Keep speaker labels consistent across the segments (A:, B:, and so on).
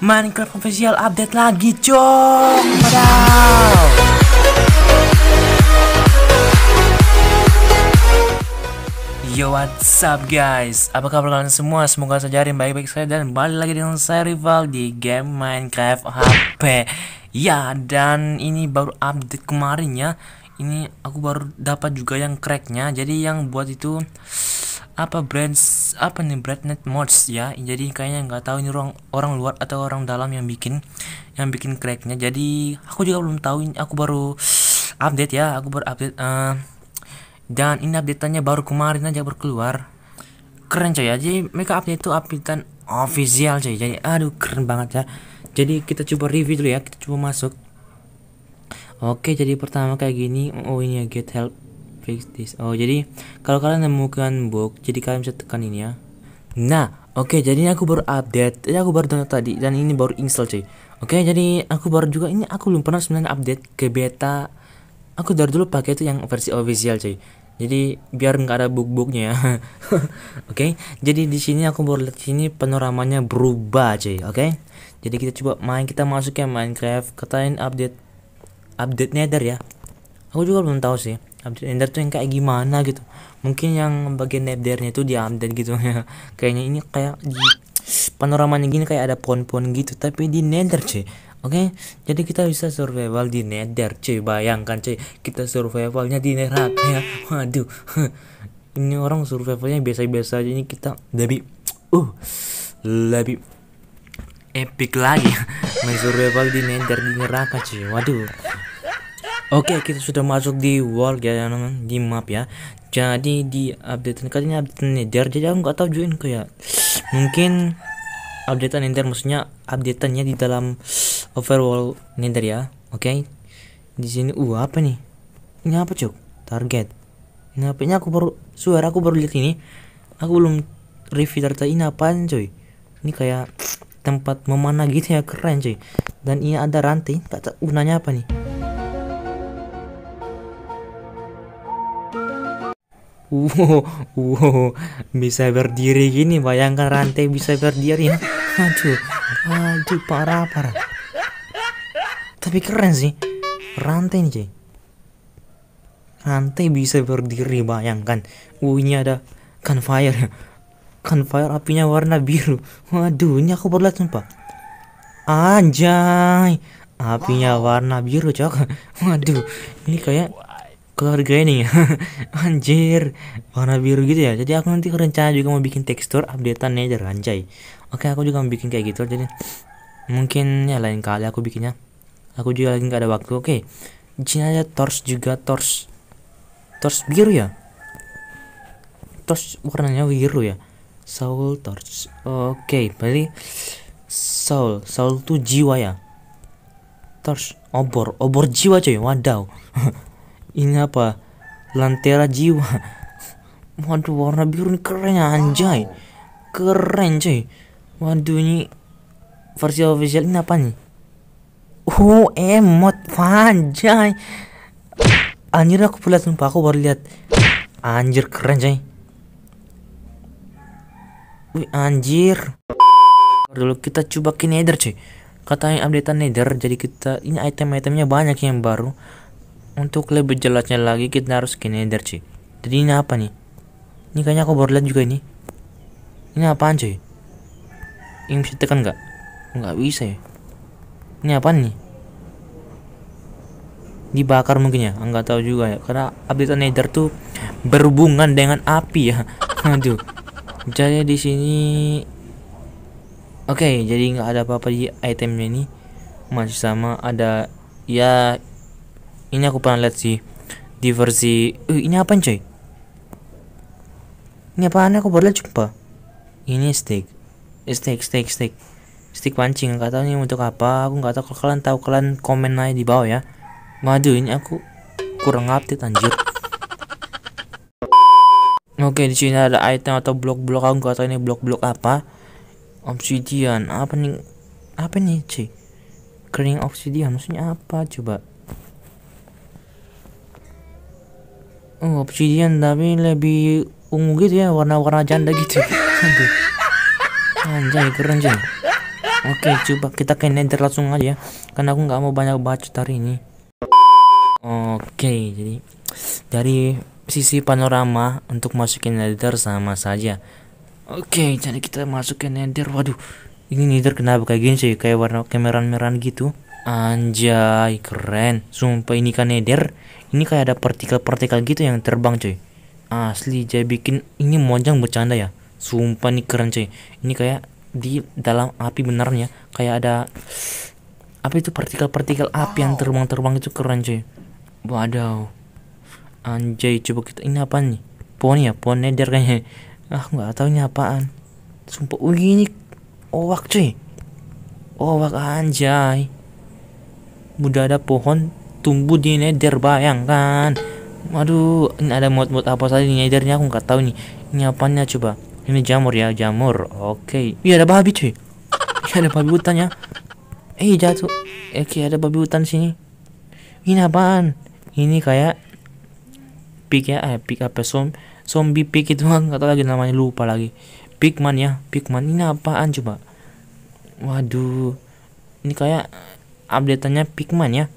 A: Minecraft official update lagi cok Padahal Yo what's up guys Apa kabar kalian semua Semoga saja hari baik-baik saja Dan balik lagi dengan saya Rival Di game Minecraft HP Ya dan ini baru update kemarin ya Ini aku baru dapat juga yang cracknya Jadi yang buat itu apa brand apa nih brandnet mods ya jadi kayaknya nggak tahu ini orang orang luar atau orang dalam yang bikin yang bikin cracknya jadi aku juga belum tahu ini aku baru update ya aku baru update uh, eh, dan ini update updateannya baru kemarin aja berkeluar keren coy ya jadi mereka update itu updatean official coy jadi aduh keren banget ya jadi kita coba review dulu ya kita coba masuk oke jadi pertama kayak gini oh ini ya get help fix this oh jadi kalau kalian nemukan bug jadi kalian bisa tekan ini ya nah oke okay, jadi aku baru update jadi aku baru download tadi dan ini baru install cuy oke okay, jadi aku baru juga ini aku belum pernah sebenarnya update ke beta aku dari dulu pakai itu yang versi official cuy jadi biar nggak ada bug-bugnya ya oke okay? jadi di sini aku baru lihat sini panoramanya berubah cuy oke okay? jadi kita coba main kita masuk ya Minecraft katain update update nether ya aku juga belum tahu sih update Ender tuh yang kayak gimana gitu mungkin yang bagian Nethernya tuh di update gitu ya kayaknya ini kayak di panoramanya gini kayak ada pohon-pohon gitu tapi di Nether cuy Oke, okay? jadi kita bisa survival di Nether, cuy. Bayangkan, cuy, kita survivalnya di neraka ya. Waduh, ini orang survivalnya biasa-biasa aja. Ini kita lebih, uh, lebih epic lagi. Main survival di Nether di neraka, cuy. Waduh. Oke okay, kita sudah masuk di world ya teman ya, di map ya. Jadi di update katanya update nether jadi aku nggak tahu join ya. mungkin updatean nether maksudnya updateannya di dalam overworld nether ya. Oke. Okay? Di sini uh apa nih? Ini apa cok? Target. Ini apa? Ini aku baru suara aku baru lihat ini. Aku belum review data ini apaan cuy. Ini kayak tempat memanah gitu ya keren cuy. Dan ini ada rantai. Tak tahu gunanya apa nih. Wow, wow, bisa berdiri gini. Bayangkan rantai bisa berdiri. Aduh, aduh, parah, parah. Tapi keren sih, rantai nih, cuy. Rantai bisa berdiri, bayangkan. Uh, ini ada gunfire. Gunfire apinya warna biru. Waduh, ini aku berlihat sumpah. Anjay, apinya warna biru, cok. Waduh, ini kayak keluarga ini anjir warna biru gitu ya jadi aku nanti rencana juga mau bikin tekstur updatean nih dari oke aku juga mau bikin kayak gitu jadi mungkin ya lain kali aku bikinnya aku juga lagi nggak ada waktu oke sini aja tors juga tors tors biru ya tors warnanya biru ya soul tors oke berarti soul soul tuh jiwa ya tors obor obor jiwa coy wadaw ini apa lantera jiwa waduh warna biru ini keren anjay keren cuy waduh ini versi official ini apa nih oh emot anjay anjir aku pula sumpah aku baru lihat anjir keren cuy Wih anjir dulu kita coba ke nether cuy katanya updatean nether jadi kita ini item-itemnya banyak yang baru untuk lebih jelasnya lagi kita harus skin energy. Jadi ini apa nih? Ini kayaknya aku baru lihat juga ini. Ini apaan cuy? Ini bisa tekan nggak? Nggak bisa ya. Ini apa nih? dibakar mungkin ya nggak tahu juga ya karena update nether tuh berhubungan dengan api ya aduh jadi di sini oke okay, jadi nggak ada apa-apa di itemnya ini masih sama ada ya ini aku pernah lihat sih di versi uh, ini apa coy ini apa aku baru lihat jumpa ini steak eh, steak steak steak stick pancing nggak tahu ini untuk apa aku nggak tahu kalau kalian tahu kalian komen aja di bawah ya madu ini aku kurang update anjir oke di sini ada item atau blok-blok aku nggak tahu ini blok-blok apa obsidian apa nih apa nih cuy kering obsidian maksudnya apa coba Oh, obsidian tapi lebih ungu gitu ya, warna-warna janda gitu. Anjay, keren sih. Oke, coba kita ke Nether langsung aja ya. Karena aku nggak mau banyak baca hari ini. Oke, jadi dari sisi panorama untuk masukin Nether sama saja. Oke, jadi kita masukin Nether. Waduh, ini Nether kenapa kayak gini sih? Kayak warna kemerahan-merahan gitu. Anjay, keren. Sumpah ini kan Nether ini kayak ada partikel-partikel gitu yang terbang cuy asli jadi bikin ini monjang bercanda ya sumpah nih keren cuy ini kayak di dalam api benarnya kayak ada apa itu partikel-partikel api yang terbang-terbang itu keren cuy waduh anjay coba kita ini apa nih pohon ya pohon nether kayaknya ah nggak tahu ini apaan sumpah wih ini owak cuy owak anjay udah ada pohon tumbuh di nether bayangkan waduh ini ada mod-mod apa saja di nethernya aku nggak tahu nih ini apanya coba ini jamur ya jamur oke okay. iya ada babi cuy iya ada babi hutan ya eh jatuh oke okay, ada babi hutan sini ini apaan ini kayak pick ya eh pick apa som zombie pick itu nggak tahu lagi namanya lupa lagi pigman ya pigman ini apaan coba waduh ini kayak update-annya pikman ya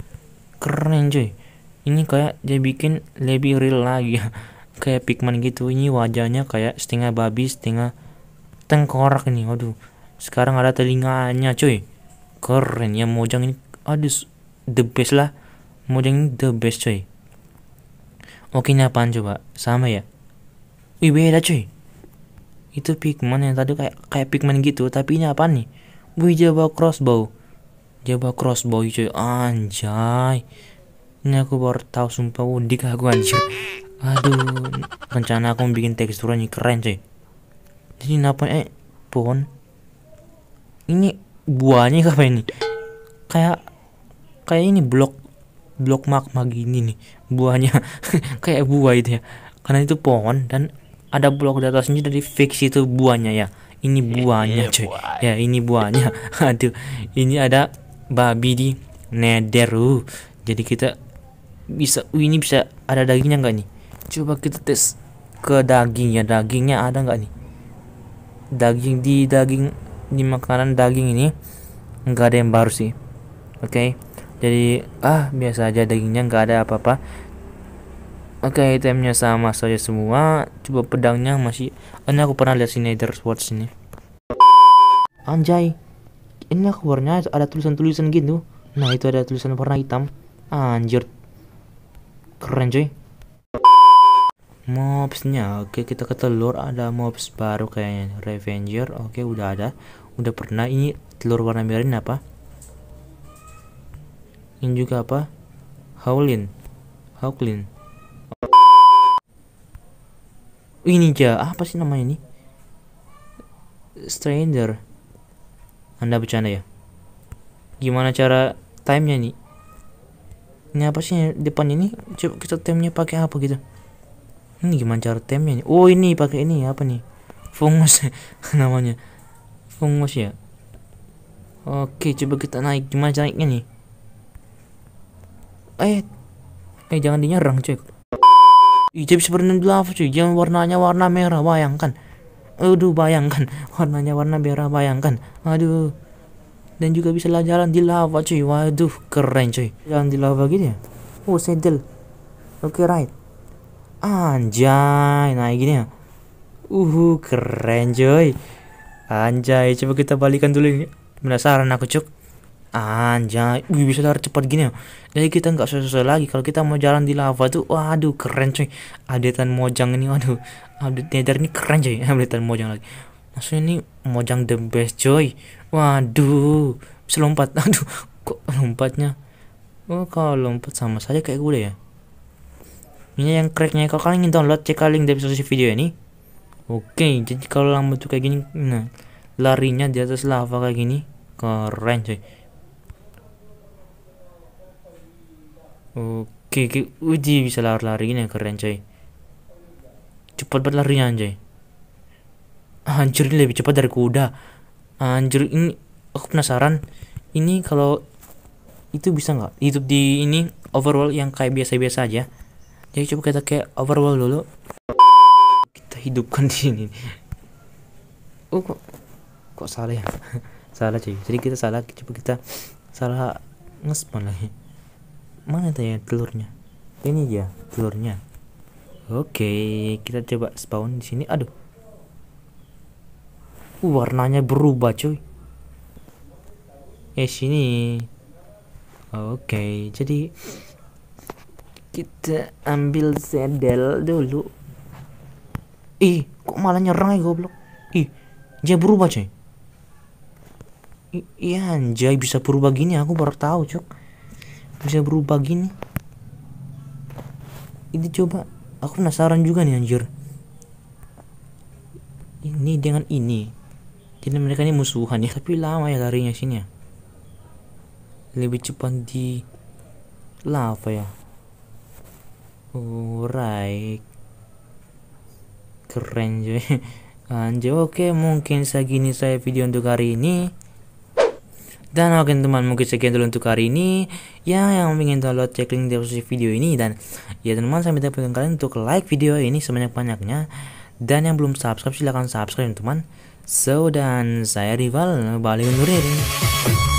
A: keren cuy ini kayak dia bikin lebih real lagi kayak Pikmin gitu ini wajahnya kayak setengah babi setengah tengkorak nih waduh sekarang ada telinganya cuy keren ya Mojang ini aduh the best lah Mojang ini the best cuy oke ini apaan coba sama ya wih beda cuy itu Pikmin yang tadi kayak kayak Pikmin gitu tapi ini apa nih Wih, jawab crossbow dia bawa crossbow cuy anjay ini aku baru tahu sumpah udik aku anjir aduh rencana aku bikin teksturnya keren cuy ini apa eh pohon ini buahnya apa ini kayak kayak ini blok blok magma gini nih buahnya kayak buah itu ya karena itu pohon dan ada blok di atasnya dari fix itu buahnya ya ini iya, buahnya iya, cuy ya ini buahnya aduh ini ada babi di nether uh. jadi kita bisa uh, ini bisa ada dagingnya nggak nih coba kita tes ke dagingnya dagingnya ada nggak nih daging di daging di makanan daging ini nggak ada yang baru sih oke okay? jadi ah biasa aja dagingnya nggak ada apa-apa oke okay, itemnya sama saja semua coba pedangnya masih oh, ini aku pernah lihat sini Nether Sword sini anjay ini keluarnya ada tulisan-tulisan gitu nah itu ada tulisan warna hitam anjir keren cuy mobsnya oke kita ke telur ada mobs baru kayaknya revenger oke udah ada udah pernah ini telur warna merah ini apa ini juga apa howlin howlin ini ja apa sih namanya ini stranger anda bercanda ya? Gimana cara timenya nih? Ini apa sih depan ini? Coba kita time nya pakai apa gitu? Ini hmm, gimana cara timenya nih? Oh ini pakai ini apa nih? Fungus namanya. Fungus ya. Oke, coba kita naik. Gimana naiknya nih? Eh, eh jangan dinyerang cuy. Ih, bisa berenang di lava cuy. Jangan warnanya warna merah, bayangkan aduh bayangkan warnanya warna merah bayangkan aduh dan juga bisa lah jalan di lava cuy waduh keren cuy jalan di lava gini gitu ya oh sedel oke okay, right anjay naik gini ya uhu keren cuy anjay coba kita balikan dulu ini penasaran aku cuk Anjay, wih bisa lari cepat gini ya. Jadi kita nggak susah-susah lagi. Kalau kita mau jalan di lava tuh, waduh keren cuy. Updatean Mojang ini, waduh. Update Nether ini keren cuy. Updatean Mojang lagi. Maksudnya ini Mojang the best cuy Waduh, bisa lompat. Aduh, kok lompatnya? Oh, kalau lompat sama saja kayak gue ya. Ini yang cracknya. Kalau kalian ingin download, cek link di deskripsi video ini. Oke, jadi kalau lama tuh kayak gini, nah larinya di atas lava kayak gini, keren cuy. Oke, okay, uji bisa lari-lari ini ya, keren coy. Cepat banget larinya anjay. Anjir ini lebih cepat dari kuda. Anjir ini aku penasaran. Ini kalau itu bisa nggak hidup di ini overworld yang kayak biasa-biasa aja. Jadi coba kita kayak overworld dulu. Kita hidupkan di sini. Oh kok kok salah ya? salah cuy. Jadi kita salah. Coba kita salah ngespon lagi mana tuh ya telurnya ini dia telurnya oke kita coba spawn di sini aduh warnanya berubah cuy eh sini oke jadi kita ambil sedel dulu ih kok malah nyerang ya goblok ih dia berubah cuy I iya anjay bisa berubah gini aku baru tahu cuy bisa berubah gini ini coba aku penasaran juga nih anjir ini dengan ini jadi mereka ini musuhan ya tapi lama ya larinya sini ya lebih cepat di lava ya alright keren juga anjir oke mungkin segini saya video untuk hari ini dan oke teman mungkin sekian dulu untuk hari ini Ya yang ingin download di deskripsi video ini Dan ya teman saya minta pengen kalian untuk like video ini sebanyak-banyaknya Dan yang belum subscribe silahkan subscribe teman So dan saya Rival balik menurut ini.